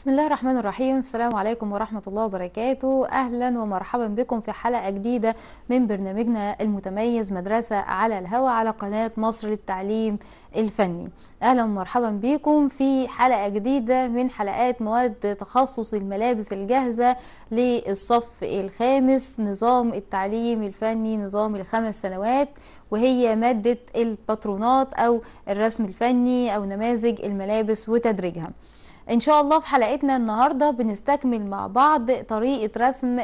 بسم الله الرحمن الرحيم السلام عليكم ورحمة الله وبركاته أهلا ومرحبا بكم في حلقة جديدة من برنامجنا المتميز مدرسة على الهوى على قناة مصر للتعليم الفني أهلا ومرحبا بكم في حلقة جديدة من حلقات مواد تخصص الملابس الجاهزة للصف الخامس نظام التعليم الفني نظام الخمس سنوات وهي مادة الباترونات أو الرسم الفني أو نماذج الملابس وتدريجها ان شاء الله في حلقتنا النهارده بنستكمل مع بعض طريقه رسم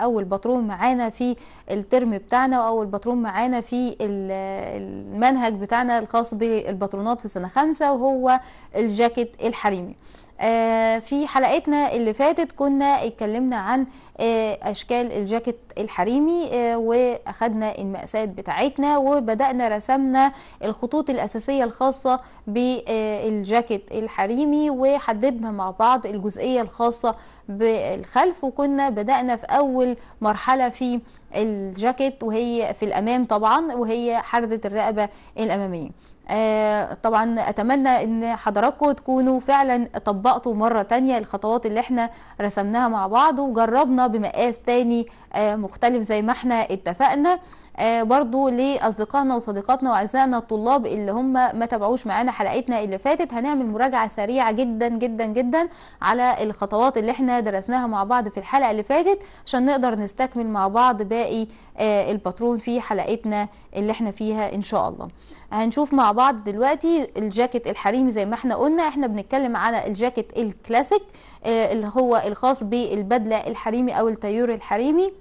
اول باترون معانا في الترم بتاعنا واول باترون معانا في المنهج بتاعنا الخاص بالباترونات في سنه خمسة وهو الجاكيت الحريمي آه، في حلقتنا اللي فاتت كنا اتكلمنا عن آه، اشكال الجاكيت الحريمي آه، واخدنا المقاسات بتاعتنا وبدانا رسمنا الخطوط الاساسيه الخاصه بالجاكيت الحريمي وحددنا مع بعض الجزئيه الخاصه بالخلف وكنا بدانا في اول مرحله في الجاكيت وهي في الامام طبعا وهي حرده الرقبه الاماميه آه، طبعا اتمنى ان حضراتكم تكونوا فعلا طبقتوا مره تانية الخطوات اللي احنا رسمناها مع بعض وجربنا بمقاس تاني آه، مختلف زي ما احنا اتفقنا آه، برضو لاصدقائنا وصديقاتنا واعزائنا الطلاب اللي هم ما تابعوش معانا حلقتنا اللي فاتت هنعمل مراجعه سريعه جدا جدا جدا على الخطوات اللي احنا درسناها مع بعض في الحلقه اللي فاتت عشان نقدر نستكمل مع بعض باقي الباترون في حلقتنا اللي احنا فيها ان شاء الله هنشوف مع بعض دلوقتي الجاكيت الحريمي زي ما احنا قلنا احنا بنتكلم على الجاكيت الكلاسيك آه، اللي هو الخاص بالبدله الحريمي او التيور الحريمي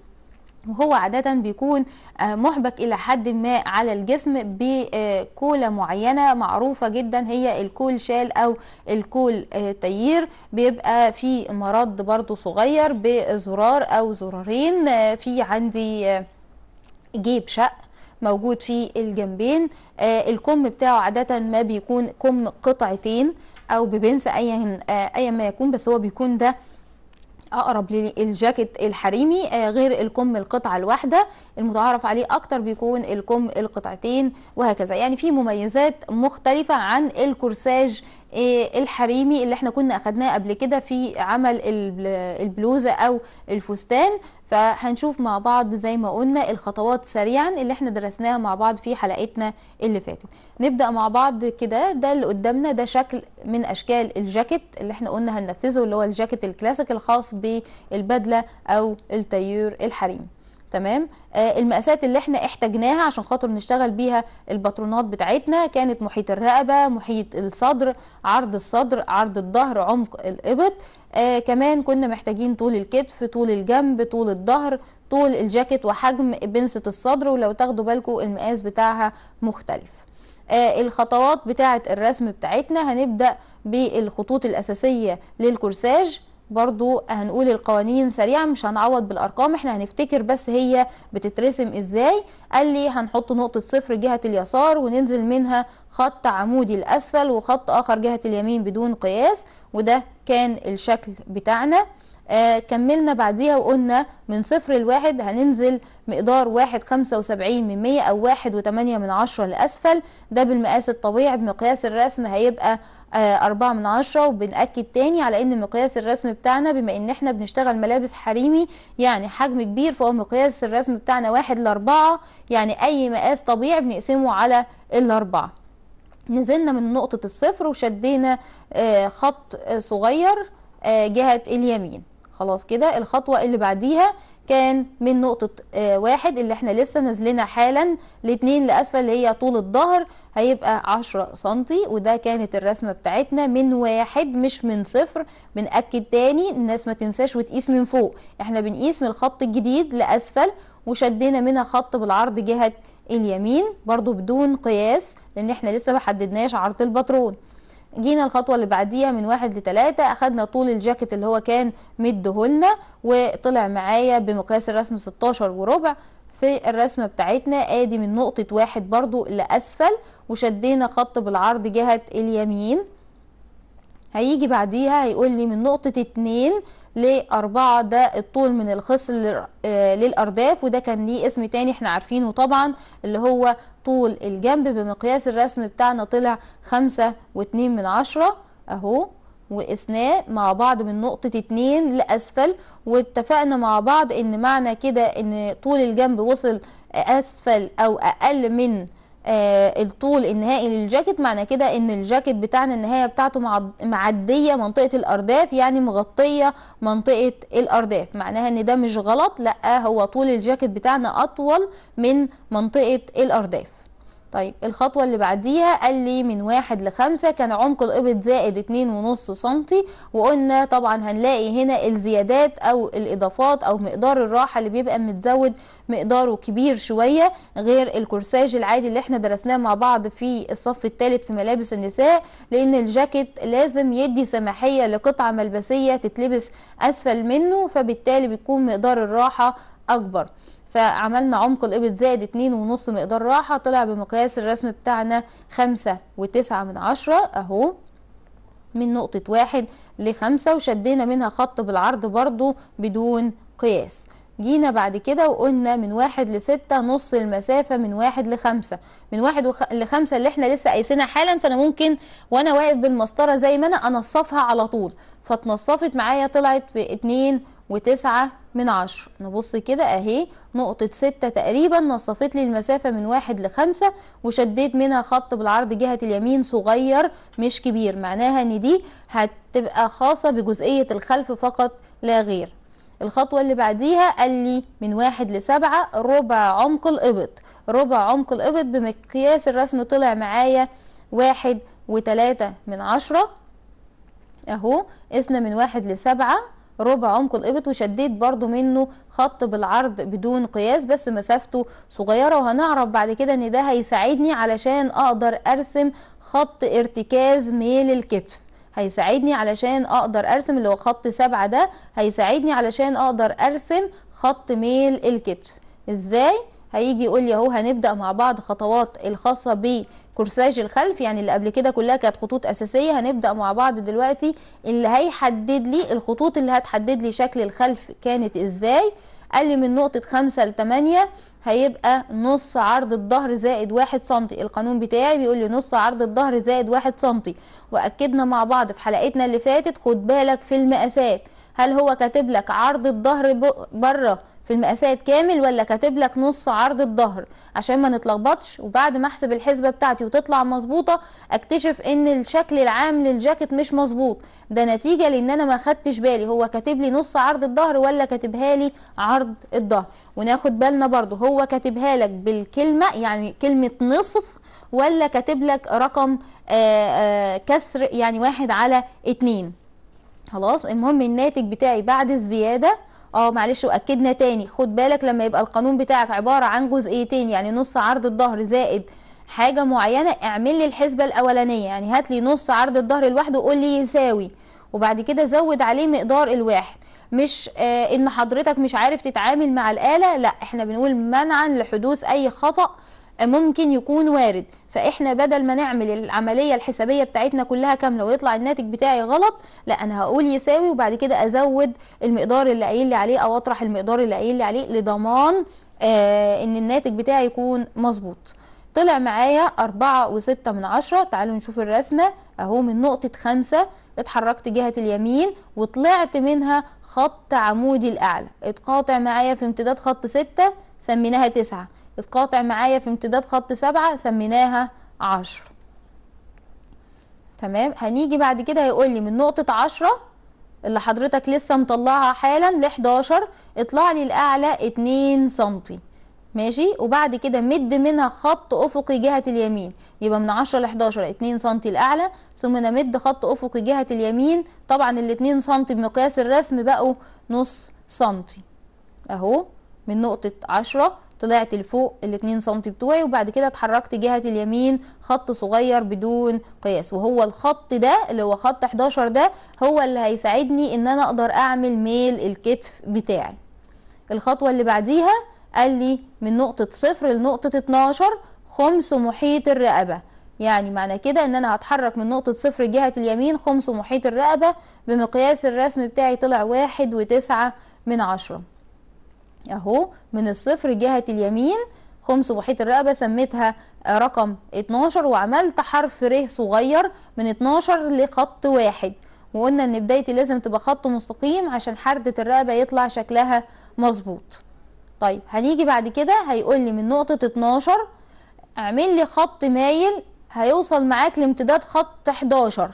وهو عادة بيكون آه، محبك إلى حد ما على الجسم بكولة معينة معروفة جدا هي الكول شال أو الكول آه، تيير بيبقى في مرض برضو صغير بزرار أو زرارين في عندي جيب شق موجود في الجنبين آه، الكم بتاعه عادة ما بيكون كم قطعتين او ببنس ايا آه، أي ما يكون بس هو بيكون ده اقرب للجاكيت الحريمي آه، غير الكم القطعه الواحده المتعارف عليه اكتر بيكون الكم القطعتين وهكذا يعني في مميزات مختلفه عن الكورساج إيه، الحريمي اللي احنا كنا اخدناه قبل كده في عمل البلوزه او الفستان فهنشوف مع بعض زي ما قلنا الخطوات سريعا اللي احنا درسناها مع بعض في حلقتنا اللي فاتت نبدا مع بعض كده ده اللي قدامنا ده شكل من اشكال الجاكيت اللي احنا قلنا هننفذه اللي هو الجاكيت الكلاسيك الخاص بالبدله او التيور الحريمي تمام آه المقاسات اللي احنا احتاجناها عشان خاطر نشتغل بيها الباترونات بتاعتنا كانت محيط الرقبه محيط الصدر عرض الصدر عرض الظهر عمق الابط آه كمان كنا محتاجين طول الكتف طول الجنب طول الظهر طول الجاكيت وحجم بنسه الصدر ولو تاخدوا بالكم المقاس بتاعها مختلف آه الخطوات بتاعه الرسم بتاعتنا هنبدا بالخطوط الاساسيه للكورساج برضو هنقول القوانين سريعا مش هنعوض بالارقام احنا هنفتكر بس هي بتترسم ازاي قال لي هنحط نقطه صفر جهه اليسار وننزل منها خط عمودي الاسفل وخط اخر جهه اليمين بدون قياس وده كان الشكل بتاعنا آه كملنا بعديها وقلنا من صفر لواحد هننزل مقدار واحد خمسة وسبعين من مية أو واحد وتمانية من عشرة لأسفل ده بالمقاس الطبيعي بمقياس الرسم هيبقى آه، أربعة من عشرة وبنأكد تاني على إن مقياس الرسم بتاعنا بما إن إحنا بنشتغل ملابس حريمي يعني حجم كبير فهو مقياس الرسم بتاعنا واحد لأربعة يعني أي مقاس طبيعي بنقسمه على الأربعة نزلنا من نقطة الصفر وشدينا آه، خط آه، صغير جهة اليمين خلاص كده الخطوة اللي بعديها كان من نقطة آه واحد اللي احنا لسه نازلينها حالا لاتنين لأسفل اللي هي طول الظهر هيبقى عشرة سنتي وده كانت الرسمة بتاعتنا من واحد مش من صفر بنأكد تاني الناس ما تنساش وتقيس من فوق احنا بنقيس من الخط الجديد لأسفل وشدينا منها خط بالعرض جهة اليمين برضو بدون قياس لان احنا لسه ما حددناش عرض الباترون جينا الخطوه اللي بعديها من واحد لتلاته اخدنا طول الجاكيت اللي هو كان مديهولنا وطلع معايا بمقياس الرسم 16 وربع في الرسمة بتاعتنا ادي من نقطة واحد برضو لأسفل وشدينا خط بالعرض جهة اليمين هيجي بعديها هيقول لي من نقطة اتنين لأربعة ده الطول من الخصر آه، للأرداف وده كان ليه اسم تاني احنا عارفينه طبعا اللي هو طول الجنب بمقياس الرسم بتاعنا طلع خمسة واتنين من عشرة اهو واثناء مع بعض من نقطة اتنين لأسفل واتفقنا مع بعض ان معنى كده ان طول الجنب وصل أسفل أو أقل من آه الطول النهائي للجاكيت معنى كده ان الجاكيت بتاعنا النهايه بتاعته معديه منطقه الارداف يعني مغطيه منطقه الارداف معناها ان ده مش غلط لا هو طول الجاكيت بتاعنا اطول من منطقه الارداف طيب الخطوة اللي بعديها قال لي من واحد لخمسة كان عمق الإبط زائد اتنين ونص سنتي وقلنا طبعا هنلاقي هنا الزيادات أو الإضافات أو مقدار الراحة اللي بيبقى متزود مقداره كبير شوية غير الكورساج العادي اللي احنا درسناه مع بعض في الصف الثالث في ملابس النساء لأن الجاكيت لازم يدي سماحية لقطعة ملبسية تتلبس أسفل منه فبالتالي بيكون مقدار الراحة أكبر فعملنا عمق الإبط زائد اتنين ونص مقدار راحة طلع بمقياس الرسم بتاعنا خمسة وتسعة من عشرة أهو من نقطة واحد لخمسة وشدينا منها خط بالعرض برضو بدون قياس جينا بعد كده وقلنا من واحد لستة نص المسافة من واحد لخمسة من واحد وخ... لخمسة اللي احنا لسه قايسينها حالا فانا ممكن وانا واقف بالمسطرة زي ما انا انصفها على طول فتنصفت معايا طلعت في اتنين وتسعة من عشرة نبص كده اهي نقطة ستة تقريبا نصفت لي المسافة من واحد لخمسة وشديت منها خط بالعرض جهة اليمين صغير مش كبير معناها ان دي هتبقى خاصة بجزئية الخلف فقط لا غير الخطوة اللي بعديها قال لي من واحد لسبعة ربع عمق الإبط ربع عمق الإبط بمقياس الرسم طلع معايا واحد وتلاتة من عشرة اهو قسنا من واحد لسبعة ربع عمق القبط وشديت برضو منه خط بالعرض بدون قياس بس مسافته صغيرة وهنعرف بعد كده ان ده هيساعدني علشان اقدر ارسم خط ارتكاز ميل الكتف هيساعدني علشان اقدر ارسم اللي هو خط سبعة ده هيساعدني علشان اقدر ارسم خط ميل الكتف ازاي؟ هيجي يقول لي اهو هنبدا مع بعض خطوات الخاصه بكورساج الخلف يعني اللي قبل كده كلها كانت خطوط اساسيه هنبدا مع بعض دلوقتي اللي هيحدد لي الخطوط اللي هتحدد لي شكل الخلف كانت ازاي قال لي من نقطه 5 ل 8 هيبقى نص عرض الظهر زائد واحد سنتي القانون بتاعي بيقول لي نص عرض الظهر زائد واحد سنتي واكدنا مع بعض في حلقتنا اللي فاتت خد بالك في المقاسات هل هو كاتب لك عرض الظهر بره في المقاسات كامل ولا كاتب لك نص عرض الظهر عشان ما نتلخبطش وبعد ما احسب الحسبه بتاعتي وتطلع مظبوطه اكتشف ان الشكل العام للجاكيت مش مظبوط ده نتيجه لان انا ما خدتش بالي هو كاتب لي نص عرض الظهر ولا كاتبها لي عرض الظهر وناخد بالنا برضو هو كاتبها لك بالكلمه يعني كلمه نصف ولا كاتب لك رقم آآ آه، آآ آه، كسر يعني واحد على اتنين خلاص المهم الناتج بتاعي بعد الزياده اه معلش واكدنا تاني خد بالك لما يبقى القانون بتاعك عباره عن جزئيتين يعني نص عرض الظهر زائد حاجه معينه اعمل لي الحسبه الاولانيه يعني هات لي نص عرض الظهر لوحده وقول لي يساوي وبعد كده زود عليه مقدار الواحد مش آه ان حضرتك مش عارف تتعامل مع الاله لا احنا بنقول منعا لحدوث اي خطا ممكن يكون وارد فاحنا بدل ما نعمل العمليه الحسابيه بتاعتنا كلها كامله ويطلع الناتج بتاعي غلط لا انا هقول يساوي وبعد كده ازود المقدار اللي قايل لي عليه او اطرح المقدار اللي قايل لي عليه لضمان آه ان الناتج بتاعي يكون مظبوط طلع معايا أربعة وستة من عشرة تعالوا نشوف الرسمة أهو من نقطة خمسة اتحركت جهة اليمين وطلعت منها خط عمودي الأعلى اتقاطع معايا في امتداد خط ستة سميناها تسعة اتقاطع معايا في امتداد خط سبعة سميناها عشرة تمام هنيجي بعد كده هيقول لي من نقطة عشرة اللي حضرتك لسه مطلعها حالا ل 11 اطلع لي الاعلى 2 سنتي ماشي وبعد كده مد منها خط افقي جهه اليمين يبقى من 10 ل 11 2 سم الاعلى ثم نمد خط افقي جهه اليمين طبعا ال 2 سم بمقياس الرسم بقوا نص سنتي اهو من نقطه 10 طلعت لفوق ال 2 سم بتوعي وبعد كده اتحركت جهه اليمين خط صغير بدون قياس وهو الخط ده اللي هو خط 11 ده هو اللي هيساعدني ان انا اقدر اعمل ميل الكتف بتاعي الخطوه اللي بعديها قال لي من نقطه صفر لنقطه 12 خمس محيط الرقبه يعني معنى كده ان انا هتحرك من نقطة صفر جهة اليمين خمس محيط الرقبة بمقياس الرسم بتاعي طلع واحد وتسعة من عشرة اهو من الصفر جهة اليمين خمس محيط الرقبة سميتها رقم 12 وعملت حرف ر صغير من 12 لخط واحد وقلنا ان بدايتي لازم تبقى خط مستقيم عشان حردة الرقبة يطلع شكلها مظبوط طيب هنيجي بعد كده هيقول لي من نقطة 12 اعمل لي خط مايل هيوصل معاك لامتداد خط 11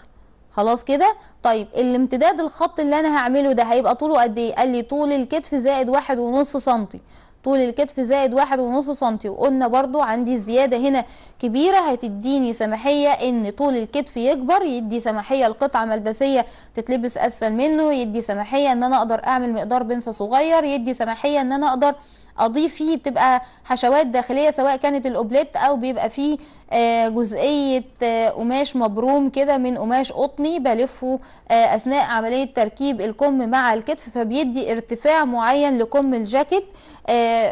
خلاص كده طيب الامتداد الخط اللي انا هعمله ده هيبقى طوله قد ايه قال لي طول الكتف زائد واحد ونص سنتي طول الكتف زائد واحد ونص سنتي وقلنا برضو عندي زيادة هنا كبيرة هتديني سماحية ان طول الكتف يكبر يدي سماحية لقطعة ملبسية تتلبس اسفل منه يدي سماحية ان انا اقدر اعمل مقدار بنسة صغير يدي سماحية ان انا اقدر اضيف فيه بتبقى حشوات داخليه سواء كانت الاوبليت او بيبقى فيه آه، جزئيه آه، قماش مبروم كده من قماش قطني بلفه آه، اثناء عمليه تركيب الكم مع الكتف فبيدي ارتفاع معين لكم الجاكيت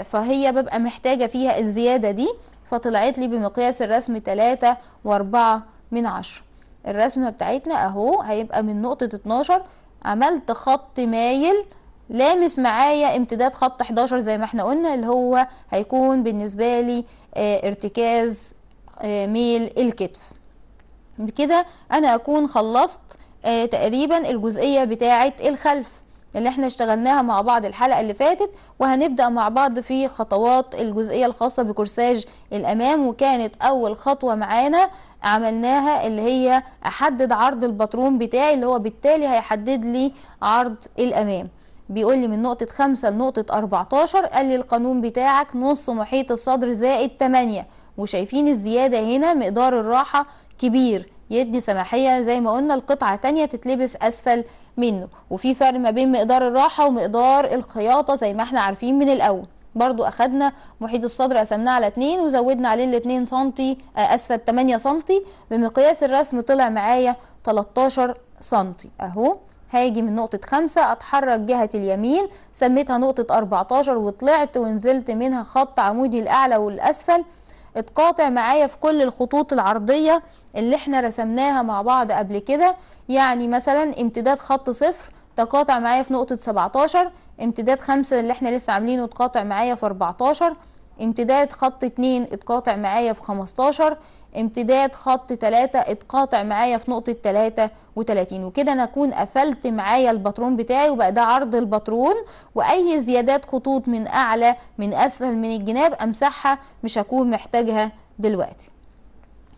فهي ببقى محتاجه فيها الزياده دي فطلعت لي بمقياس الرسم 3 و4 من 10 الرسمه بتاعتنا اهو هيبقى من نقطه 12 عملت خط مايل لامس معايا امتداد خط 11 زي ما احنا قلنا اللي هو هيكون بالنسبة لي اه ارتكاز اه ميل الكتف بكده انا اكون خلصت اه تقريبا الجزئية بتاعة الخلف اللي احنا اشتغلناها مع بعض الحلقة اللي فاتت وهنبدأ مع بعض في خطوات الجزئية الخاصة بكورساج الامام وكانت اول خطوة معانا عملناها اللي هي احدد عرض الباترون بتاعي اللي هو بالتالي هيحدد لي عرض الامام بيقول لي من نقطة خمسة لنقطة أربعتاشر قال لي القانون بتاعك نص محيط الصدر زائد تمانية وشايفين الزيادة هنا مقدار الراحة كبير يدي سماحية زي ما قلنا القطعة تانية تتلبس أسفل منه وفي فرق ما بين مقدار الراحة ومقدار الخياطة زي ما احنا عارفين من الأول برضو أخدنا محيط الصدر قسمناه على اتنين وزودنا عليه الاتنين سنتي آه، أسفل تمانية سنتي بمقياس الرسم طلع معايا تلتاشر سنتي أهو هاجي من نقطة خمسة اتحرك جهة اليمين سميتها نقطة 14 وطلعت ونزلت منها خط عمودي الاعلى والاسفل اتقاطع معايا في كل الخطوط العرضية اللي احنا رسمناها مع بعض قبل كده يعني مثلا امتداد خط صفر تقاطع معايا في نقطة 17 امتداد خمسة اللي احنا لسه عاملينه اتقاطع معايا في 14 امتداد خط اتنين اتقاطع معايا في 15 امتداد خط 3 اتقاطع معايا في نقطة 33 وكده انا اكون قفلت معايا الباترون بتاعي وبقى ده عرض الباترون واي زيادات خطوط من اعلى من اسفل من الجناب امسحها مش هكون محتاجها دلوقتي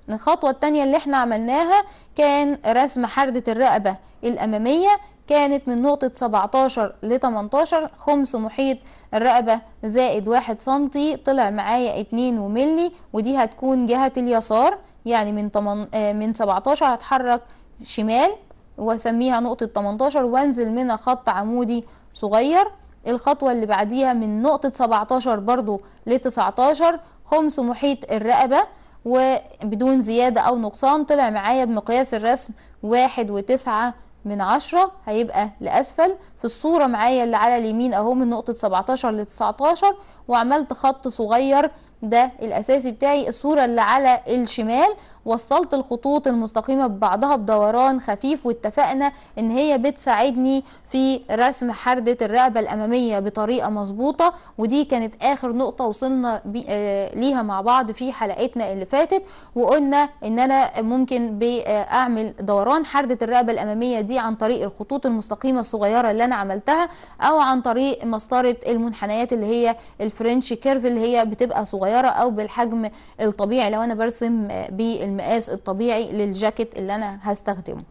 الخطوة التانية اللي احنا عملناها كان رسم حردة الرقبة الأمامية كانت من نقطة 17 ل 18 خمس محيط الرقبة زائد 1 سنتي طلع معايا 2 وملي ودي هتكون جهة اليسار يعني من, تمن... آه، من 17 هتحرك شمال واسميها نقطة 18 وانزل منها خط عمودي صغير الخطوة اللي بعديها من نقطة 17 برضو ل 19 خمس محيط الرقبة وبدون زيادة أو نقصان طلع معايا بمقياس الرسم واحد وتسعة من 10 هيبقى لأسفل في الصورة معايا اللي على اليمين أهو من نقطة 17 ل 19 وعملت خط صغير ده الأساسي بتاعي الصورة اللي على الشمال وصلت الخطوط المستقيمة ببعضها بدوران خفيف واتفقنا ان هي بتساعدني في رسم حردة الرقبة الامامية بطريقة مظبوطة ودي كانت اخر نقطة وصلنا آه، ليها مع بعض في حلقتنا اللي فاتت وقلنا ان انا ممكن آه، اعمل دوران حردة الرقبة الامامية دي عن طريق الخطوط المستقيمة الصغيرة اللي انا عملتها او عن طريق مسطرة المنحنيات اللي هي الفرنش كيرف اللي هي بتبقى صغيرة او بالحجم الطبيعي لو انا برسم بالمقاس آه، المقاس الطبيعي للجاكيت اللي انا هستخدمه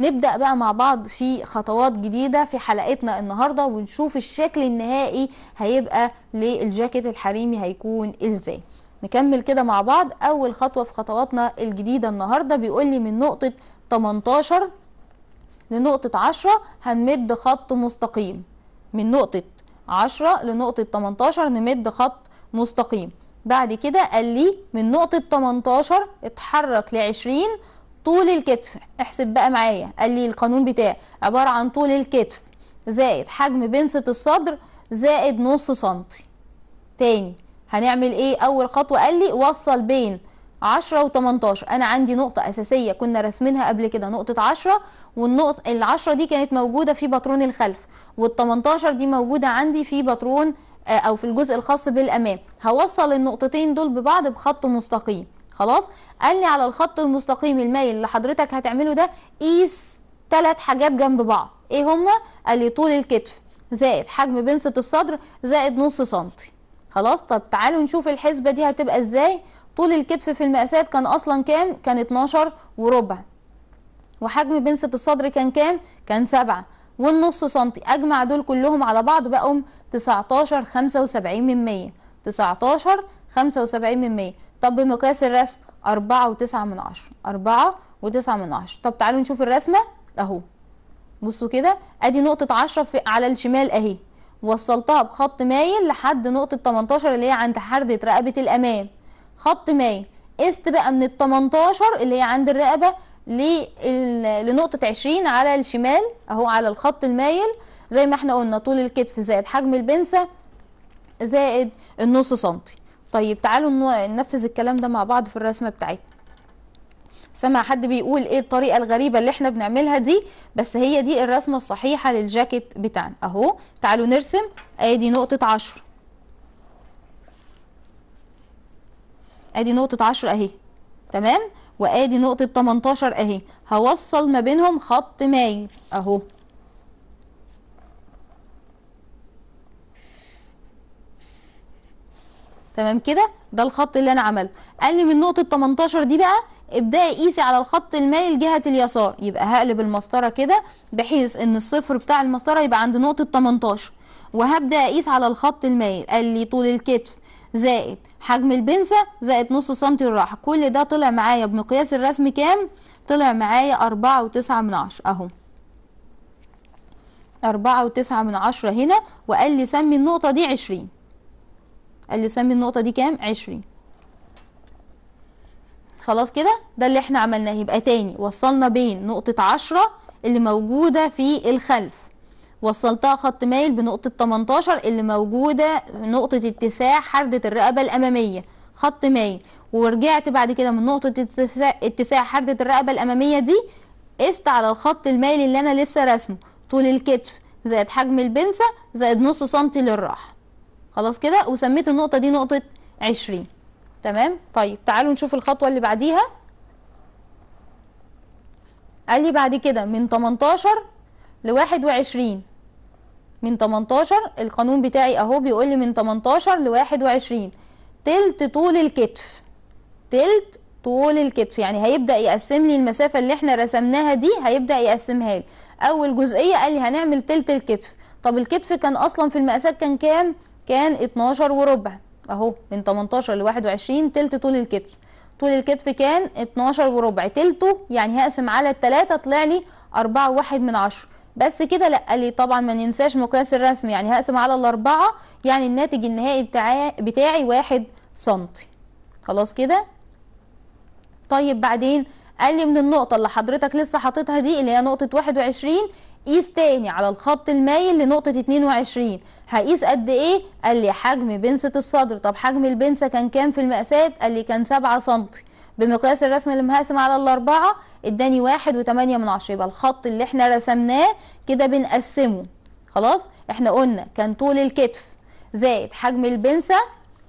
نبدأ بقى مع بعض في خطوات جديدة في حلقتنا النهاردة ونشوف الشكل النهائي هيبقى للجاكيت الحريمي هيكون ازاي نكمل كده مع بعض اول خطوة في خطواتنا الجديدة النهاردة بيقول لي من نقطة 18 لنقطة 10 هنمد خط مستقيم من نقطة 10 لنقطة 18 نمد خط مستقيم بعد كده قال لي من نقطة 18 اتحرك ل 20 طول الكتف احسب بقى معايا قال لي القانون بتاعي عبارة عن طول الكتف زائد حجم بنسة الصدر زائد نص سنتي تاني هنعمل ايه اول خطوة قال لي وصل بين 10 و 18 انا عندي نقطة اساسية كنا رسمينها قبل كده نقطة 10 والنقطة العشرة دي كانت موجودة في بطرون الخلف وال 18 دي موجودة عندي في بطرون او في الجزء الخاص بالامام هوصل النقطتين دول ببعض بخط مستقيم خلاص قال لي على الخط المستقيم المايل اللي حضرتك هتعمله ده قيس ثلاث حاجات جنب بعض ايه هما قال لي طول الكتف زائد حجم بنسة الصدر زائد نص سنتي خلاص طب تعالوا نشوف الحسبة دي هتبقى ازاي طول الكتف في المقاسات كان اصلا كام كان 12 وربع وحجم بنسة الصدر كان كام كان 7 والنص سنتي اجمع دول كلهم على بعض بقوا 19 75 من 100 19 75 من 100 طب بمقياس الرسم 4 و9 من 10 4 و9 من 10 طب تعالوا نشوف الرسمه اهو بصوا كده ادي نقطه 10 في على الشمال اهي وصلتها بخط مايل لحد نقطه 18 اللي هي عند حرده رقبه الامام خط مايل قست بقى من ال 18 اللي هي عند الرقبه لنقطة 20 على الشمال اهو على الخط المايل زي ما احنا قلنا طول الكتف زائد حجم البنسة زائد النص سنتي طيب تعالوا ننفذ الكلام ده مع بعض في الرسمة بتاعتنا سمع حد بيقول ايه الطريقة الغريبة اللي احنا بنعملها دي بس هي دي الرسمة الصحيحة للجاكيت بتاعنا اهو تعالوا نرسم ادي نقطة عشر ادي نقطة عشر اهي تمام وادي نقطة 18 اهي هوصل ما بينهم خط مايل اهو تمام كده ده الخط اللي انا عملته قال لي من نقطة 18 دي بقى ابدأي قيسي على الخط المايل جهة اليسار يبقى هقلب المسطرة كده بحيث ان الصفر بتاع المسطرة يبقى عند نقطة 18 وهبدأ اقيس على الخط المايل قال لي طول الكتف زائد حجم البنسة زائد نص سنتي الراحة كل ده طلع معايا بمقياس الرسم كام طلع معايا أربعة وتسعة من عشرة أهو أربعة وتسعة من عشرة هنا وقال لي سمي النقطة دي عشرين قال لي سمي النقطة دي كام عشرين خلاص كده ده اللي احنا عملناه يبقى تاني وصلنا بين نقطة عشرة اللي موجودة في الخلف وصلتها خط مايل بنقطة 18 اللي موجودة نقطة اتساع حردة الرقبة الأمامية خط مايل ورجعت بعد كده من نقطة اتساع حردة الرقبة الأمامية دي قست على الخط المايل اللي أنا لسه رسمه طول الكتف زائد حجم البنسة زائد نص سنتي للراحة خلاص كده وسميت النقطة دي نقطة 20 تمام طيب تعالوا نشوف الخطوة اللي بعديها قال لي بعد كده من 18 لواحد وعشرين من 18 القانون بتاعي اهو بيقول لي من 18 ل 21 تلت طول الكتف تلت طول الكتف يعني هيبدا يقسم لي المسافه اللي احنا رسمناها دي هيبدا يقسمها لي اول جزئيه قال لي هنعمل تلت الكتف طب الكتف كان اصلا في المقاسات كان كام كان 12 وربع اهو من 18 ل 21 تلت طول الكتف طول الكتف كان 12 وربع تلته يعني هقسم على 3 طلع لي 4 واحد من 10 بس كده لا لي طبعا ما ننساش مقياس الرسم يعني هقسم على الاربعه يعني الناتج النهائي بتاعي بتاعي واحد سنتي خلاص كده طيب بعدين قال لي من النقطة اللي حضرتك لسه حاططها دي اللي هي نقطة 21 قيس تاني على الخط المايل لنقطة 22 هقيس قد ايه؟ قال لي حجم بنسة الصدر طب حجم البنسة كان كام في المقاسات؟ قال لي كان 7 سنتي بمقياس الرسم اللي مقسم على الأربعة اداني واحد وتمانية من عشرة يبقى الخط اللي احنا رسمناه كده بنقسمه خلاص احنا قلنا كان طول الكتف زائد حجم البنسة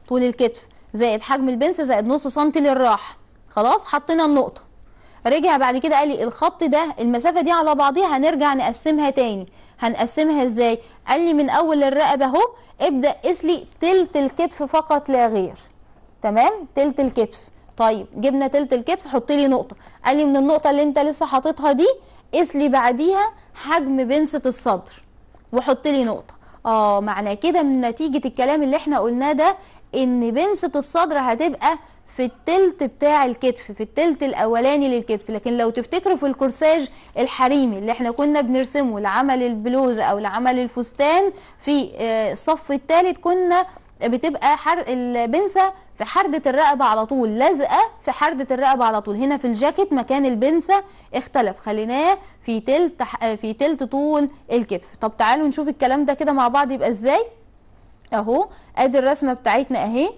طول الكتف زائد حجم البنسة زائد نص سنتي للراحة خلاص حطينا النقطة رجع بعد كده قال لي الخط ده المسافه دي على بعضيها هنرجع نقسمها تاني هنقسمها ازاي قال لي من اول الرقبه اهو ابدا قيس لي تلت الكتف فقط لا غير تمام تلت الكتف طيب جبنا تلت الكتف حط لي نقطه قال لي من النقطه اللي انت لسه حاططها دي قيس لي بعديها حجم بنسه الصدر وحط لي نقطه اه معنى كده من نتيجه الكلام اللي احنا قلناه ده ان بنسه الصدر هتبقى في التلت بتاع الكتف في التلت الاولاني للكتف لكن لو تفتكروا في الكورساج الحريمي اللي احنا كنا بنرسمه لعمل البلوزه او لعمل الفستان في آه، الصف الثالث كنا بتبقى حر... البنسه في حرده الرقبه على طول لازقه في حرده الرقبه على طول هنا في الجاكيت مكان البنسه اختلف خليناه في تلت في تلت طول الكتف طب تعالوا نشوف الكلام ده كده مع بعض يبقى ازاي اهو ادي الرسمه بتاعتنا اهي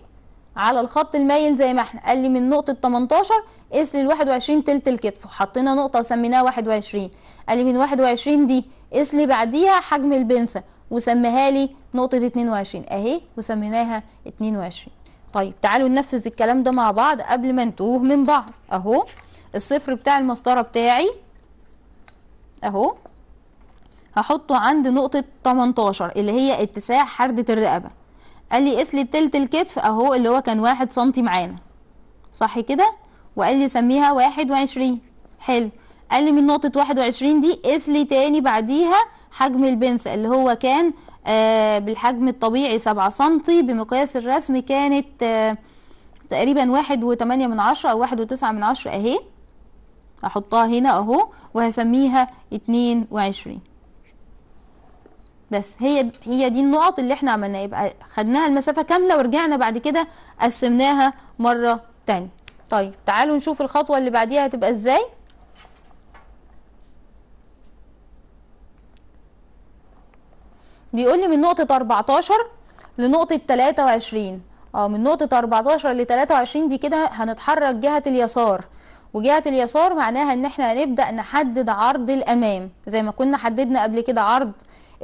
على الخط المايل زي ما احنا قال لي من نقطه 18 قس لل 21 تلت الكتف وحطينا نقطه سميناها 21 قال لي من 21 دي قس لي بعديها حجم البنسه وسميها لي نقطة 22 اهي وسميناها 22 طيب تعالوا ننفذ الكلام ده مع بعض قبل ما نتوه من بعض اهو الصفر بتاع المسطرة بتاعي اهو هحطه عند نقطة 18 اللي هي اتساع حردة الرقبة قال لي اسلي تلت الكتف اهو اللي هو كان واحد سنتي معانا صح كده وقال لي سميها واحد وعشرين حلو اقل من نقطة 21 دي قيس لي تاني بعديها حجم البنسة اللي هو كان آه بالحجم الطبيعي 7 سنتي بمقياس الرسم كانت آه تقريبا واحد وتمانية من عشرة أو واحد وتسعة من عشرة أهي أحطها هنا أهو وهسميها اتنين وعشرين بس هي هي دي النقط اللي احنا عملناها يبقى خدناها المسافة كاملة ورجعنا بعد كده قسمناها مرة تانية طيب تعالوا نشوف الخطوة اللي بعديها هتبقى ازاي بيقول لي من نقطة 14 لنقطة 23 اه من نقطة 14 ل 23 دي كده هنتحرك جهة اليسار وجهة اليسار معناها ان احنا هنبدأ نحدد عرض الامام زي ما كنا حددنا قبل كده عرض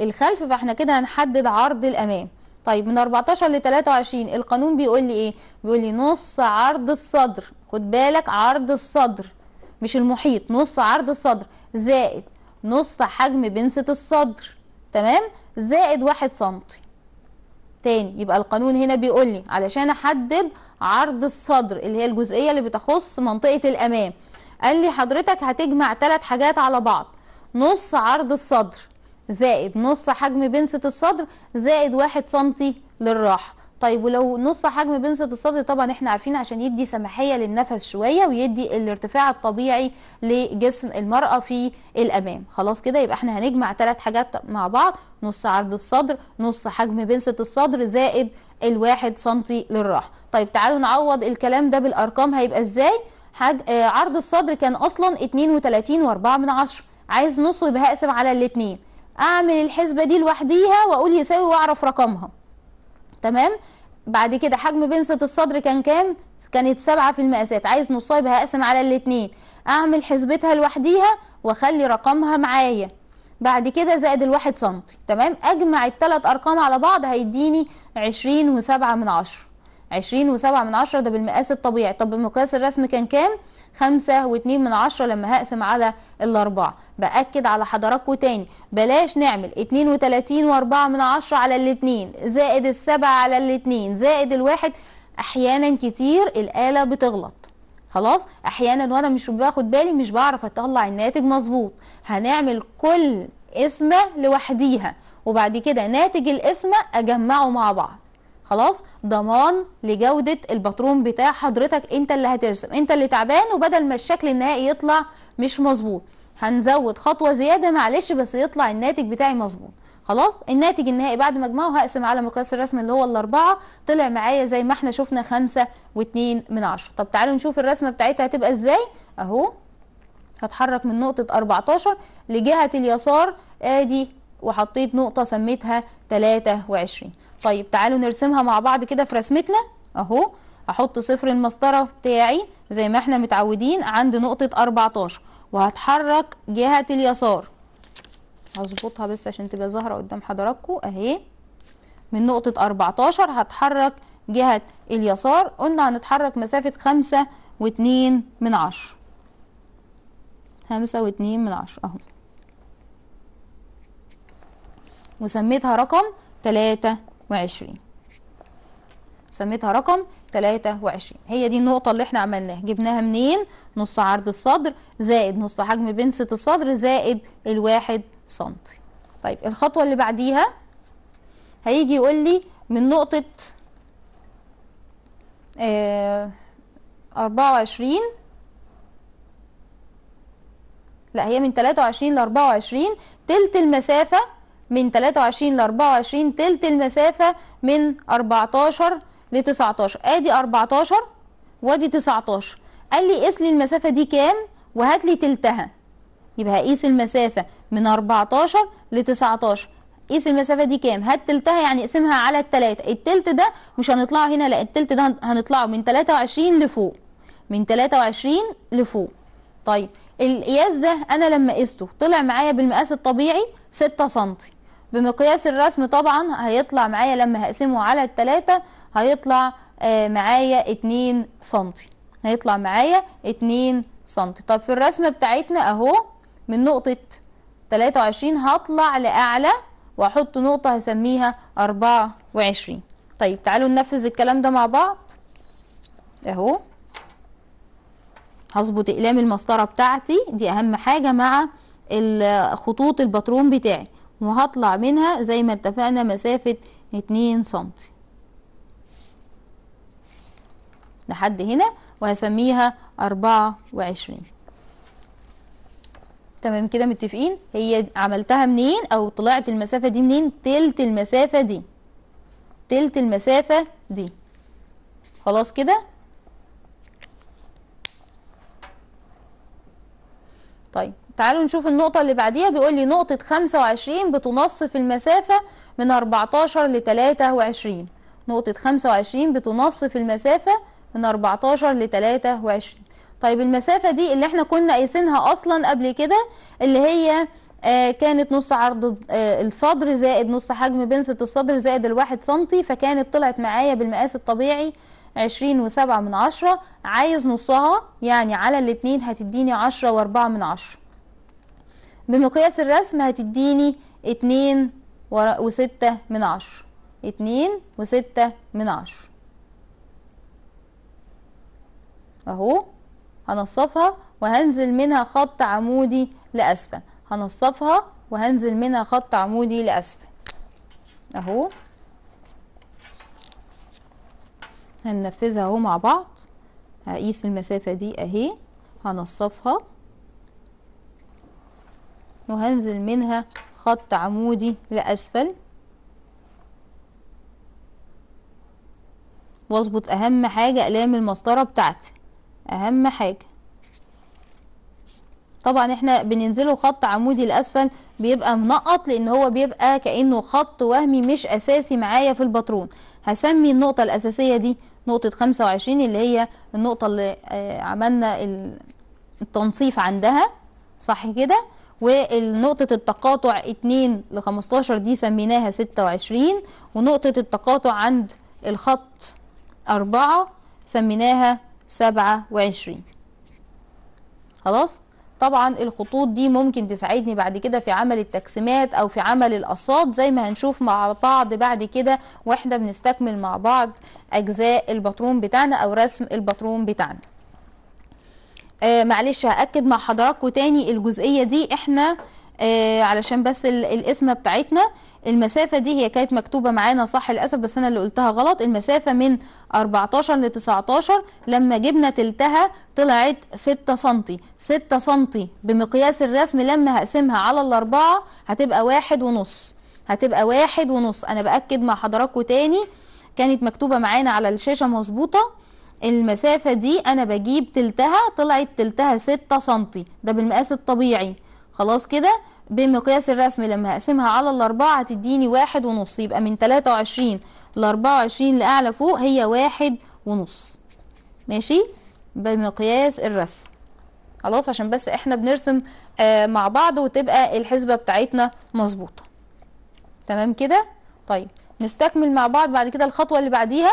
الخلف فاحنا كده هنحدد عرض الامام طيب من 14 ل 23 القانون بيقول لي ايه بيقول لي نص عرض الصدر خد بالك عرض الصدر مش المحيط نص عرض الصدر زائد نص حجم بنسة الصدر تمام زائد واحد سنتي تاني يبقى القانون هنا بيقول لي علشان احدد عرض الصدر اللي هي الجزئيه اللي بتخص منطقه الامام قال لي حضرتك هتجمع ثلاث حاجات على بعض نص عرض الصدر زائد نص حجم بنسة الصدر زائد واحد سنتي للراحة طيب ولو نص حجم بنسة الصدر طبعا احنا عارفين عشان يدي سماحية للنفس شوية ويدي الارتفاع الطبيعي لجسم المرأة في الأمام خلاص كده يبقى احنا هنجمع ثلاث حاجات مع بعض نص عرض الصدر نص حجم بنسة الصدر زائد الواحد سنتي للراحة طيب تعالوا نعوض الكلام ده بالأرقام هيبقى ازاي حج... آه عرض الصدر كان أصلا اتنين وتلاتين واربعة من عشر عايز نصه يبقى هقسم على الاتنين أعمل الحسبة دي لوحديها وأقول يساوي وأعرف رقمها تمام بعد كده حجم بنسة الصدر كان كام كانت سبعة في المقاسات عايز نصايب هقسم على الاتنين اعمل حسبتها لوحديها واخلي رقمها معايا بعد كده زائد الواحد سنتي تمام اجمع التلات ارقام على بعض هيديني عشرين وسبعة من عشرة عشرين وسبعة من عشرة ده بالمقاس الطبيعي طب مقياس الرسم كان كام خمسة واتنين من عشرة لما هقسم على الأربعة بأكد على حضراتكم تاني بلاش نعمل اتنين وتلاتين واربعة من عشرة على الاتنين زائد السبعة على الاتنين زائد الواحد أحيانا كتير الآلة بتغلط خلاص أحيانا وأنا مش باخد بالي مش بعرف أطلع الناتج مظبوط هنعمل كل اسمة لوحديها وبعد كده ناتج الاسمة أجمعه مع بعض خلاص ضمان لجوده الباترون بتاع حضرتك انت اللي هترسم انت اللي تعبان وبدل ما الشكل النهائي يطلع مش مظبوط هنزود خطوه زياده معلش بس يطلع الناتج بتاعي مظبوط خلاص الناتج النهائي بعد ما اجمعه هقسم على مقياس الرسم اللي هو الاربعه طلع معايا زي ما احنا شفنا خمسة واتنين من عشرة طب تعالوا نشوف الرسمه بتاعتها هتبقى ازاي اهو هتحرك من نقطه 14 لجهه اليسار ادي وحطيت نقطه سميتها 23 طيب تعالوا نرسمها مع بعض كده في رسمتنا اهو احط صفر المسطرة بتاعي زي ما احنا متعودين عند نقطة 14 وهتحرك جهة اليسار هظبطها بس عشان تبقى ظاهرة قدام حضراتكم اهي من نقطة 14 هتحرك جهة اليسار قلنا هنتحرك مسافة خمسة واتنين من عشر خمسة واتنين من عشر اهو وسميتها رقم تلاتة وعشرين سميتها رقم 23 هي دي النقطة اللي احنا عملناها جبناها منين نص عرض الصدر زائد نص حجم بنسة الصدر زائد الواحد سنتي طيب الخطوة اللي بعديها هيجي يقول لي من نقطة اه 24 لا هي من 23 ل 24 تلت المسافة من 23 ل 24 تلت المسافة من 14 ل 19 ادي 14 وادي 19 قال لي قيس لي المسافة دي كام وهات لي تلتها يبقى هقيس المسافة من 14 ل 19 قيس المسافة دي كام هات تلتها يعني اقسمها على التلاتة التلت ده مش هنطلعه هنا لا التلت ده هنطلعه من 23 لفوق من 23 لفوق طيب القياس ده انا لما قسته طلع معايا بالمقاس الطبيعي 6 سنتي بمقياس الرسم طبعا هيطلع معايا لما هقسمه على التلاتة هيطلع آه، معايا اتنين سنتي هيطلع معايا اتنين سنتي طب في الرسمة بتاعتنا اهو من نقطة تلاتة وعشرين هطلع لأعلى وأحط نقطة هسميها أربعة وعشرين طيب تعالوا ننفذ الكلام ده مع بعض اهو هظبط اقلام المسطره بتاعتي دي اهم حاجه مع خطوط الباترون بتاعي وهطلع منها زي ما اتفقنا مسافة اتنين سنتي لحد هنا وهسميها أربعة وعشرين تمام كده متفقين هي عملتها منين أو طلعت المسافة دي منين تلت المسافة دي تلت المسافة دي خلاص كده طيب تعالوا نشوف النقطة اللي بعديها بيقول لي نقطة 25 بتنصف المسافة من 14 ل 23 نقطة 25 بتنصف المسافة من 14 ل 23 طيب المسافة دي اللي احنا كنا قايسينها أصلا قبل كده اللي هي آه، كانت نص عرض آه، الصدر زائد نص حجم بنسة الصدر زائد الواحد سنتي فكانت طلعت معايا بالمقاس الطبيعي عشرين وسبعة من عشرة عايز نصها يعني على الاتنين هتديني عشرة واربعة من عشرة بمقياس الرسم هتديني اتنين وستة من عشرة اتنين وستة من عشرة اهو هنصفها وهنزل منها خط عمودي لأسفل هنصفها وهنزل منها خط عمودي لأسفل اهو هننفذها اهو مع بعض هقيس المسافة دي اهي هنصفها وهنزل منها خط عمودي لأسفل واظبط اهم حاجة اقلام المسطرة بتاعتي اهم حاجة طبعا احنا بننزله خط عمودي لاسفل بيبقى منقط لان هو بيبقى كانه خط وهمي مش اساسي معايا في الباترون هسمي النقطه الاساسيه دي نقطه 25 اللي هي النقطه اللي آه، عملنا التنصيف عندها صح كده ونقطة التقاطع 2 ل 15 دي سميناها 26 ونقطة التقاطع عند الخط 4 سميناها 27 خلاص طبعا الخطوط دي ممكن تساعدني بعد كده في عمل التقسيمات او في عمل الاصاد زي ما هنشوف مع بعض بعد كده واحنا بنستكمل مع بعض اجزاء البطرون بتاعنا او رسم البطرون بتاعنا آه معلش هاكد مع حضراتكم تاني الجزئيه دي احنا آه علشان بس القسمه بتاعتنا المسافه دي هي كانت مكتوبه معانا صح للاسف بس انا اللي قلتها غلط المسافه من 14 ل 19 لما جبنا تلتها طلعت 6 سم 6 سم بمقياس الرسم لما هقسمها على الاربعه هتبقى واحد ونص هتبقى واحد ونص انا باكد مع حضراتكم تاني كانت مكتوبه معانا على الشاشه مظبوطه المسافة دي أنا بجيب تلتها طلعت تلتها ستة سنتي ده بالمقاس الطبيعي خلاص كده بمقياس الرسم لما هقسمها على الأربعة هتديني واحد ونص يبقى من تلاتة وعشرين لأربعة وعشرين لأعلى فوق هي واحد ونص ماشي بمقياس الرسم خلاص عشان بس احنا بنرسم آه مع بعض وتبقى الحسبة بتاعتنا مظبوطة تمام كده طيب نستكمل مع بعض بعد كده الخطوة اللي بعديها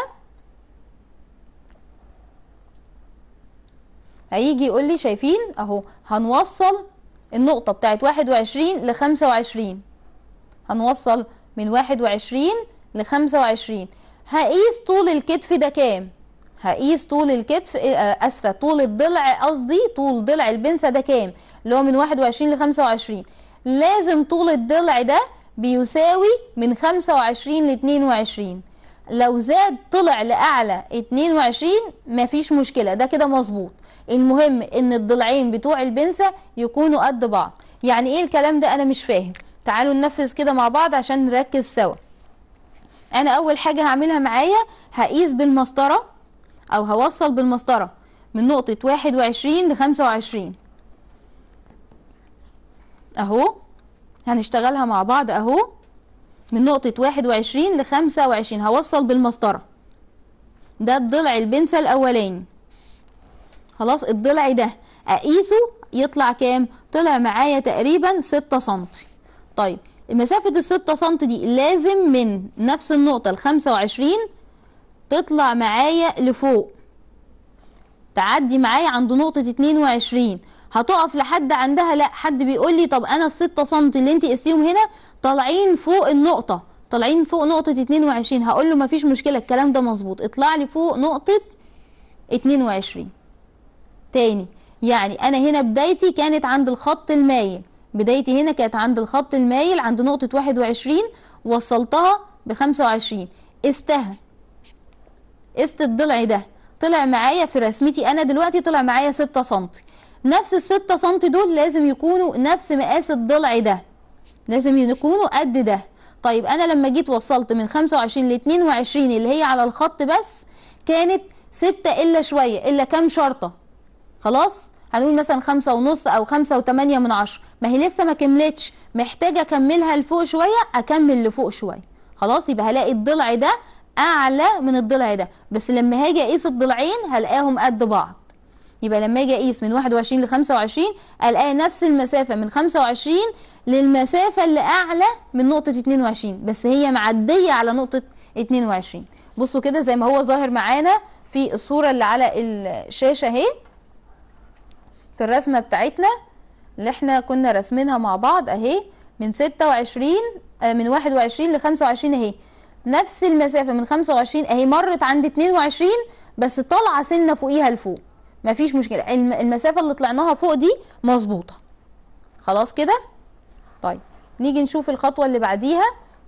هيجي يقول لي شايفين اهو هنوصل النقطة بتاعت 21 ل 25 هنوصل من 21 ل 25 هقيس طول الكتف ده كام هقيس طول الكتف آه، اسفه طول الضلع قصدي طول ضلع البنسه ده كام اللي هو من 21 ل 25 لازم طول الضلع ده بيساوي من 25 ل 22 لو زاد طلع لاعلى 22 مفيش مشكله ده كده مظبوط المهم ان الضلعين بتوع البنسة يكونوا قد بعض يعني ايه الكلام ده انا مش فاهم تعالوا ننفذ كده مع بعض عشان نركز سوا انا اول حاجة هعملها معايا هقيس بالمسطرة او هوصل بالمسطرة من نقطة واحد وعشرين لخمسة وعشرين اهو هنشتغلها مع بعض اهو من نقطة واحد وعشرين لخمسة وعشرين هوصل بالمسطرة ده الضلع البنسة الاولاني خلاص الضلع ده اقيسه يطلع كام طلع معايا تقريبا 6 سم طيب مسافة ال 6 سم دي لازم من نفس النقطة ال 25 تطلع معايا لفوق تعدي معايا عند نقطة 22 هتقف لحد عندها لا حد بيقول لي طب انا ال 6 سم اللي انت قستيهم هنا طالعين فوق النقطة طالعين فوق نقطة 22 هقول له مفيش مشكلة الكلام ده مظبوط اطلع لي فوق نقطة 22 تاني يعني انا هنا بدايتي كانت عند الخط المايل بدايتي هنا كانت عند الخط المايل عند نقطة 21 وصلتها ب 25 استها است الضلع ده طلع معايا في رسمتي انا دلوقتي طلع معايا 6 سم نفس ال 6 سم دول لازم يكونوا نفس مقاس الضلع ده لازم يكونوا قد ده طيب انا لما جيت وصلت من 25 ل 22 اللي هي على الخط بس كانت 6 الا شويه الا كام شرطه خلاص هنقول مثلا خمسة ونص أو خمسة وتمانية من عشرة ما هي لسه ما كملتش محتاجة أكملها لفوق شوية أكمل لفوق شوية خلاص يبقى هلاقي الضلع ده أعلى من الضلع ده بس لما هاجي أقيس الضلعين هلاقاهم قد بعض يبقى لما اجي اقيس من 21 ل 25 الاقي نفس المسافه من 25 للمسافه اللي اعلى من نقطه 22 بس هي معديه على نقطه 22 بصوا كده زي ما هو ظاهر معانا في الصوره اللي على الشاشه اهي في الرسمة بتاعتنا اللي احنا كنا رسمينها مع بعض اهي من ستة وعشرين آه، من واحد وعشرين لخمسة وعشرين اهي نفس المسافة من خمسة وعشرين اهي مرت عند اتنين وعشرين بس طالعة سنة فوقيها لفوق مفيش مشكلة المسافة اللي طلعناها فوق دي مظبوطة خلاص كده طيب نيجي نشوف الخطوة اللي بعديها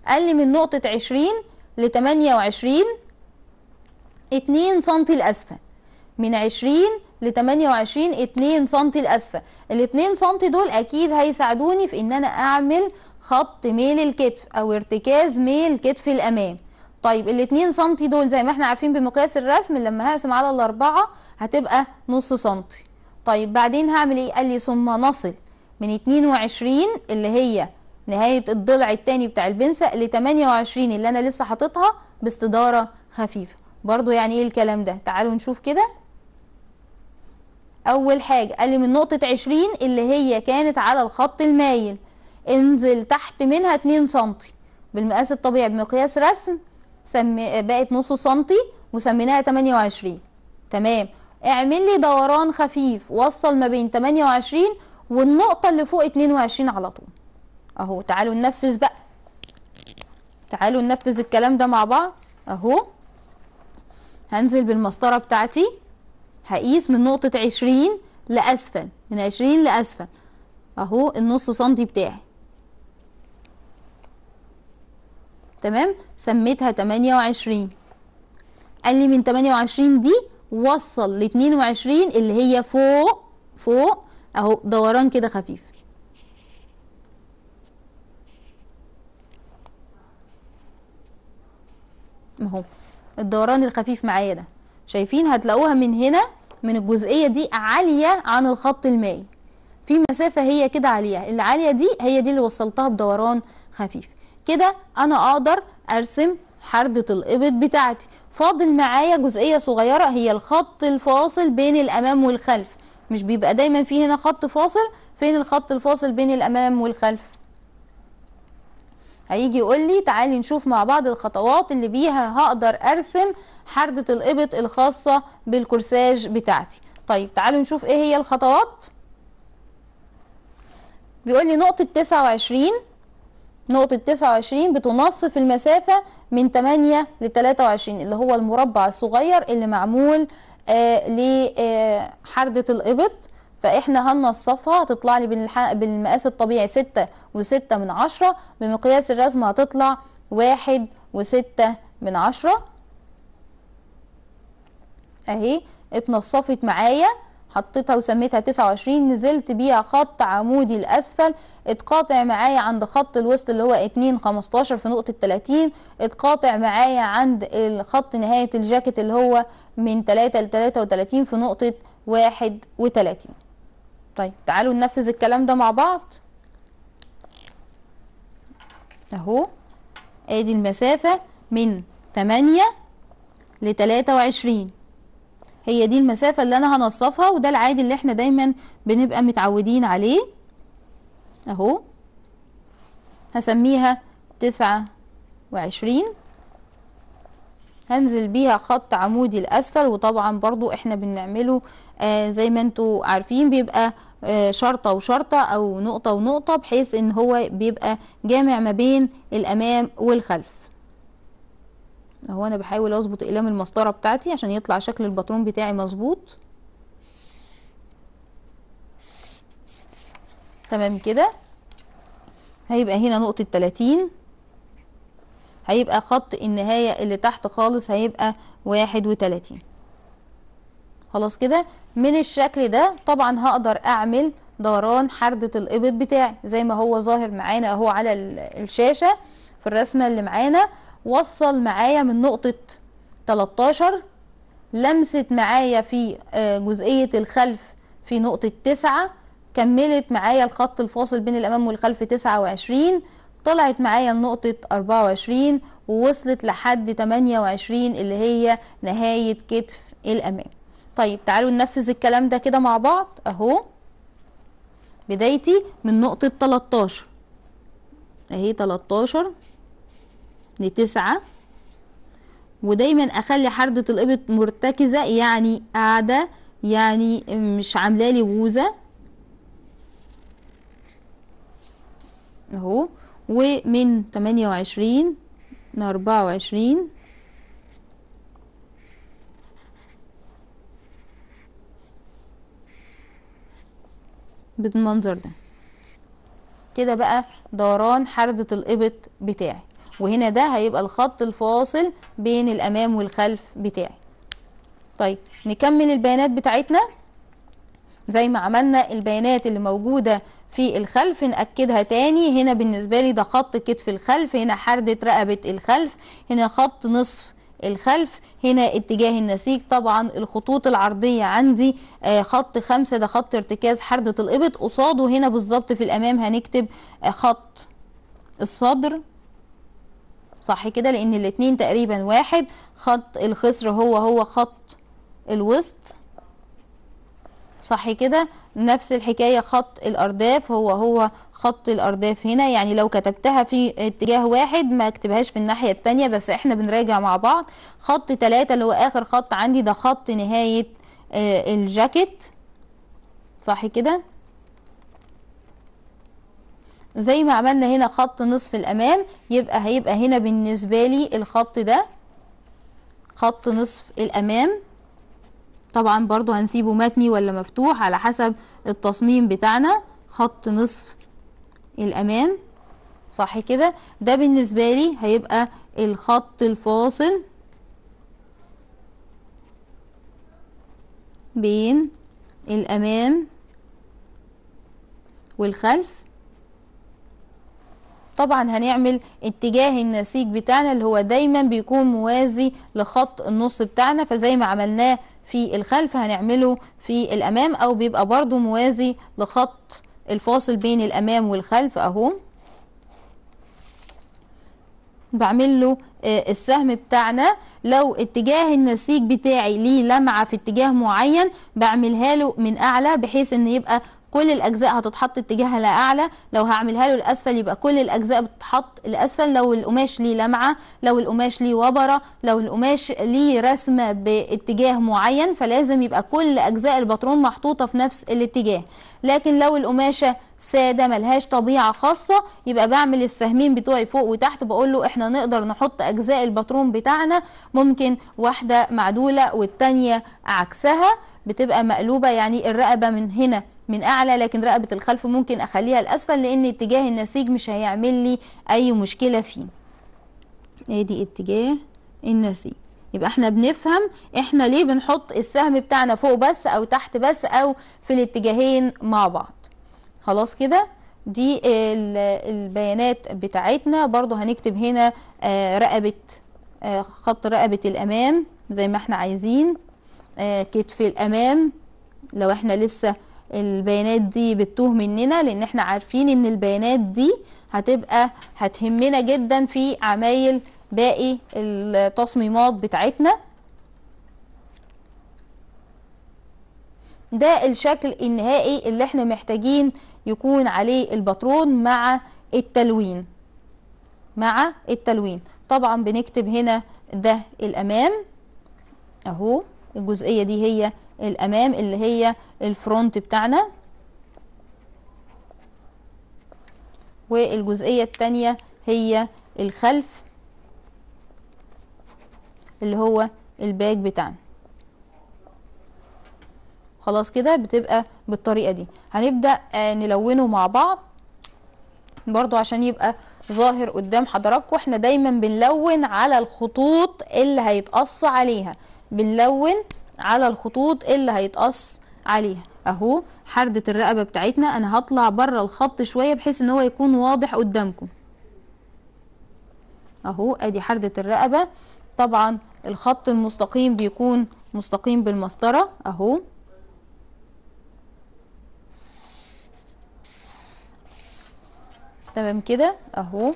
قال لي من نقطة عشرين لتمانية وعشرين اتنين سنتي الاسفل من عشرين ل 28 2 سم لاسفل ال 2 سم دول اكيد هيساعدوني في ان انا اعمل خط ميل الكتف او ارتكاز ميل كتف الامام طيب ال 2 سم دول زي ما احنا عارفين بمقياس الرسم لما هقسم على الاربعه هتبقى نص سم طيب بعدين هعمل ايه قال لي ثم نصل من 22 اللي هي نهايه الضلع الثاني بتاع البنسه ل 28 اللي انا لسه حاططها باستداره خفيفه برضو يعني ايه الكلام ده تعالوا نشوف كده اول حاجه قال لي من نقطه عشرين اللي هي كانت على الخط المايل انزل تحت منها اتنين سنتي بالمقاس الطبيعي بمقياس رسم سمي بقت نص سنتي وسميناها تمانية وعشرين تمام اعمل لي دوران خفيف وصل ما بين تمانية وعشرين والنقطة اللي فوق اتنين وعشرين على طول اهو تعالوا ننفذ بقى تعالوا ننفذ الكلام ده مع بعض اهو هنزل بالمسطرة بتاعتي هقيس من نقطة عشرين لأسفل من عشرين لأسفل اهو النص سنتي بتاعي تمام سميتها تمانية وعشرين قال لي من تمانية وعشرين دي وصل لاتنين وعشرين اللي هي فوق فوق اهو دوران كده خفيف اهو الدوران الخفيف معايا ده شايفين هتلاقوها من هنا من الجزئية دي عالية عن الخط المائي في مسافة هي كده عالية العالية دي هي دي اللي وصلتها بدوران خفيف كده أنا أقدر أرسم حردة الإبط بتاعتي فاضل معايا جزئية صغيرة هي الخط الفاصل بين الأمام والخلف مش بيبقى دايما في هنا خط فاصل فين الخط الفاصل بين الأمام والخلف هيجي يقول لي تعالي نشوف مع بعض الخطوات اللي بيها هقدر ارسم حردة الابط الخاصة بالكورساج بتاعتي طيب تعالوا نشوف ايه هي الخطوات بيقول لي نقطة 29 نقطة 29 بتنصف المسافة من 8 ل 23 اللي هو المربع الصغير اللي معمول آه لحردة آه الإبط فإحنا هنصفها هتطلع لي بالمقاس الطبيعي ستة وستة من عشرة بمقياس الرسم هتطلع واحد وستة من عشرة أهي اتنصفت معايا حطيتها وسميتها وعشرين نزلت بيها خط عمودي لأسفل اتقاطع معايا عند خط الوسط اللي هو اتنين خمستاشر في نقطة تلاتين اتقاطع معايا عند خط نهاية الجاكيت اللي هو من تلاتة لتلاتة وتلاتين في نقطة واحد وتلاتين طيب تعالوا ننفذ الكلام ده مع بعض اهو ادي المسافة من تمانية لتلاتة وعشرين هي دي المسافة اللي انا هنصفها وده العادي اللي احنا دايما بنبقى متعودين عليه اهو هسميها تسعة وعشرين هنزل بيها خط عمودي الاسفل وطبعا برضو احنا بنعمله آه زي ما انتوا عارفين بيبقى آه شرطه وشرطه او نقطه ونقطه بحيث ان هو بيبقى جامع ما بين الامام والخلف هو انا بحاول اظبط اقلام المسطره بتاعتي عشان يطلع شكل الباترون بتاعي مظبوط تمام كده هيبقى هنا نقطه 30 هيبقى خط النهاية اللي تحت خالص هيبقى واحد وتلاتين خلاص كده من الشكل ده طبعا هقدر اعمل دوران حردة الإبط بتاعي زي ما هو ظاهر معانا اهو على الشاشة في الرسمة اللي معانا وصل معايا من نقطة 13 لمست معايا في آه، جزئية الخلف في نقطة 9 كملت معايا الخط الفاصل بين الأمام والخلف 29 طلعت معايا لنقطة 24 ووصلت لحد 28 اللي هي نهاية كتف الأمام طيب تعالوا ننفذ الكلام ده كده مع بعض أهو بدايتي من نقطة 13 أهي 13 لتسعة ودايما أخلي حردة القبط مرتكزة يعني قاعدة يعني مش عاملالي غوزة اهو ومن 28 ل 24 بالمنظر ده كده بقى دوران حردة الإبط بتاعي وهنا ده هيبقى الخط الفاصل بين الأمام والخلف بتاعي طيب نكمل البيانات بتاعتنا زي ما عملنا البيانات اللي موجودة في الخلف نأكدها تاني هنا بالنسبة لي ده خط كتف الخلف هنا حردة رقبة الخلف هنا خط نصف الخلف هنا اتجاه النسيج طبعا الخطوط العرضية عندي آه، خط خمسة ده خط ارتكاز حردة الإبط قصاده هنا بالظبط في الأمام هنكتب آه، خط الصدر صح كده لأن الاتنين تقريبا واحد خط الخصر هو هو خط الوسط صح كده نفس الحكاية خط الأرداف هو هو خط الأرداف هنا يعني لو كتبتها في اتجاه واحد ما اكتبهاش في الناحية التانية بس احنا بنراجع مع بعض خط تلاتة اللي هو آخر خط عندي ده خط نهاية آه الجاكيت صح كده زي ما عملنا هنا خط نصف الأمام يبقى هيبقى هنا بالنسبة لي الخط ده خط نصف الأمام طبعا برضو هنسيبه متني ولا مفتوح على حسب التصميم بتاعنا خط نصف الامام صح كده ده بالنسبة لي هيبقى الخط الفاصل بين الامام والخلف طبعا هنعمل اتجاه النسيج بتاعنا اللي هو دايما بيكون موازي لخط النص بتاعنا فزي ما عملناه في الخلف هنعمله في الامام او بيبقى برضو موازي لخط الفاصل بين الامام والخلف اهو بعمل له آه، السهم بتاعنا لو اتجاه النسيج بتاعي ليه لمعه في اتجاه معين بعملها له من اعلى بحيث ان يبقى كل الاجزاء هتتحط اتجاهها لاعلى لو هعملها له لاسفل يبقى كل الاجزاء بتتحط لاسفل لو القماش ليه لمعه لو القماش ليه وبره لو القماش ليه رسمه باتجاه معين فلازم يبقى كل اجزاء الباترون محطوطه في نفس الاتجاه لكن لو القماشه ساده ملهاش طبيعه خاصه يبقى بعمل السهمين بتوعي فوق وتحت بقول له احنا نقدر نحط اجزاء الباترون بتاعنا ممكن واحده معدوله والتانيه عكسها بتبقى مقلوبه يعني الرقبه من هنا من اعلى لكن رقبه الخلف ممكن اخليها لاسفل لان اتجاه النسيج مش هيعمل لي اي مشكله فيه ادي إيه اتجاه النسيج يبقى احنا بنفهم احنا ليه بنحط السهم بتاعنا فوق بس او تحت بس او في الاتجاهين مع بعض خلاص كده دي البيانات بتاعتنا برضو هنكتب هنا آه، رقبة آه، خط رقبة الامام زي ما احنا عايزين آه، كتف الامام لو احنا لسه البيانات دي بتتوه مننا لان احنا عارفين ان البيانات دي هتبقى هتهمنا جدا في عمايل باقي التصميمات بتاعتنا ده الشكل النهائي اللي احنا محتاجين يكون عليه الباترون مع التلوين مع التلوين طبعا بنكتب هنا ده الامام اهو الجزئيه دي هي الامام اللي هي الفرونت بتاعنا والجزئية التانية هي الخلف اللي هو الباك بتاعنا خلاص كده بتبقى بالطريقة دي هنبدأ آه، نلونه مع بعض برضو عشان يبقى ظاهر قدام حضراتكم احنا دايما بنلون على الخطوط اللي هيتقص عليها بنلون على الخطوط اللي هيتقص عليها اهو حردة الرقبة بتاعتنا انا هطلع بره الخط شوية بحيث ان هو يكون واضح قدامكم اهو ادي حردة الرقبة طبعا الخط المستقيم بيكون مستقيم بالمسطرة اهو تمام كده اهو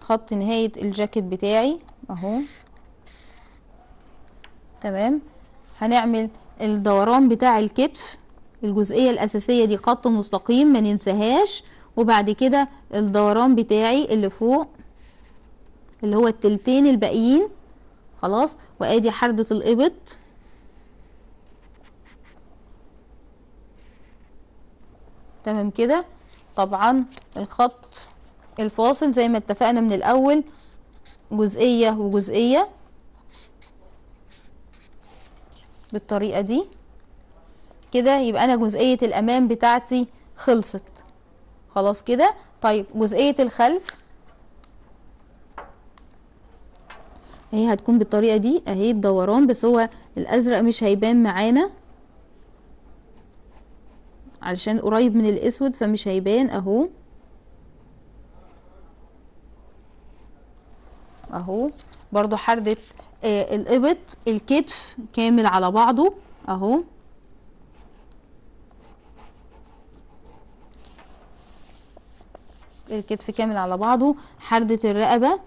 خط نهاية الجاكيت بتاعي اهو تمام هنعمل الدوران بتاع الكتف الجزئية الأساسية دي خط مستقيم ما ننساهاش وبعد كده الدوران بتاعي اللي فوق اللي هو التلتين الباقيين خلاص وادي حردة الإبط تمام كده طبعا الخط الفاصل زي ما اتفقنا من الأول جزئية وجزئية بالطريقة دي كده يبقى أنا جزئية الأمام بتاعتي خلصت خلاص كده طيب جزئية الخلف هي هتكون بالطريقة دي اهي الدوران بس هو الأزرق مش هيبان معانا علشان قريب من الأسود فمش هيبان اهو اهو برضو حردت آه الإبط الكتف كامل على بعضه أهو الكتف كامل على بعضه حردة الرقبة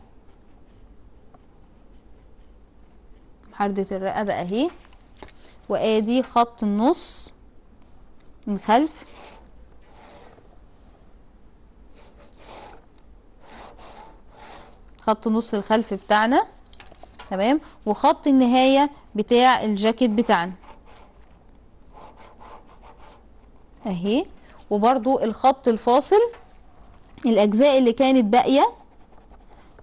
حردة الرقبة أهي وآدي خط النص من خلف خط نص الخلف بتاعنا تمام وخط النهاية بتاع الجاكيت بتاعنا اهي وبرضو الخط الفاصل الاجزاء اللي كانت باقية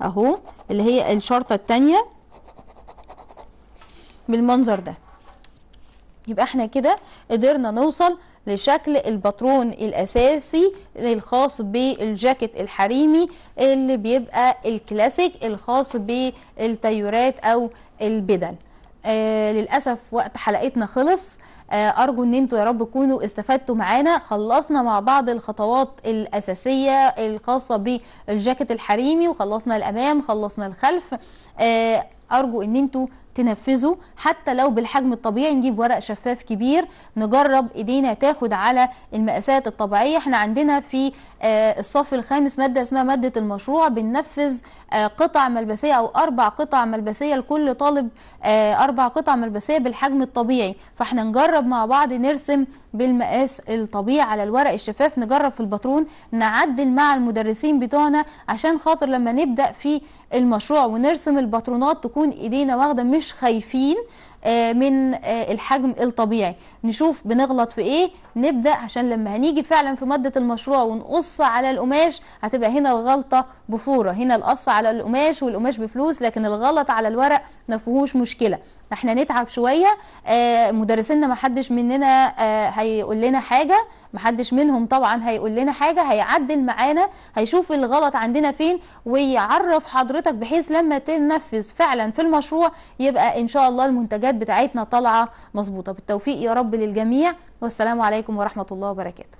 اهو اللي هي الشرطة التانية بالمنظر ده يبقى احنا كده قدرنا نوصل لشكل الباترون الأساسي الخاص بالجاكيت الحريمي اللي بيبقى الكلاسيك الخاص بالتيورات أو البدل آه للأسف وقت حلقتنا خلص آه أرجو أن انتوا يا رب تكونوا استفدتوا معانا خلصنا مع بعض الخطوات الأساسية الخاصة بالجاكيت الحريمي وخلصنا الأمام خلصنا الخلف آه أرجو أن انتوا تنفذه حتى لو بالحجم الطبيعي نجيب ورق شفاف كبير نجرب ايدينا تاخد على المقاسات الطبيعيه احنا عندنا في آه، الصف الخامس مادة اسمها مادة المشروع بننفذ آه، قطع ملبسية أو أربع قطع ملبسية لكل طالب آه، أربع قطع ملبسية بالحجم الطبيعي فاحنا نجرب مع بعض نرسم بالمقاس الطبيعي على الورق الشفاف نجرب في الباترون نعدل مع المدرسين بتوعنا عشان خاطر لما نبدأ في المشروع ونرسم الباترونات تكون إيدينا واخدة مش خايفين آه، من آه، الحجم الطبيعي نشوف بنغلط في ايه نبدأ عشان لما هنيجي فعلا في مادة المشروع ونقص على القماش هتبقى هنا الغلطة بفورة هنا القص على القماش والقماش بفلوس لكن الغلط على الورق ما فيهوش مشكلة احنا نتعب شويه آه، مدرسينا ما حدش مننا آه، هيقول لنا حاجه ما حدش منهم طبعا هيقول لنا حاجه هيعدل معانا هيشوف الغلط عندنا فين ويعرف حضرتك بحيث لما تنفذ فعلا في المشروع يبقى ان شاء الله المنتجات بتاعتنا طالعه مظبوطه بالتوفيق يا رب للجميع والسلام عليكم ورحمه الله وبركاته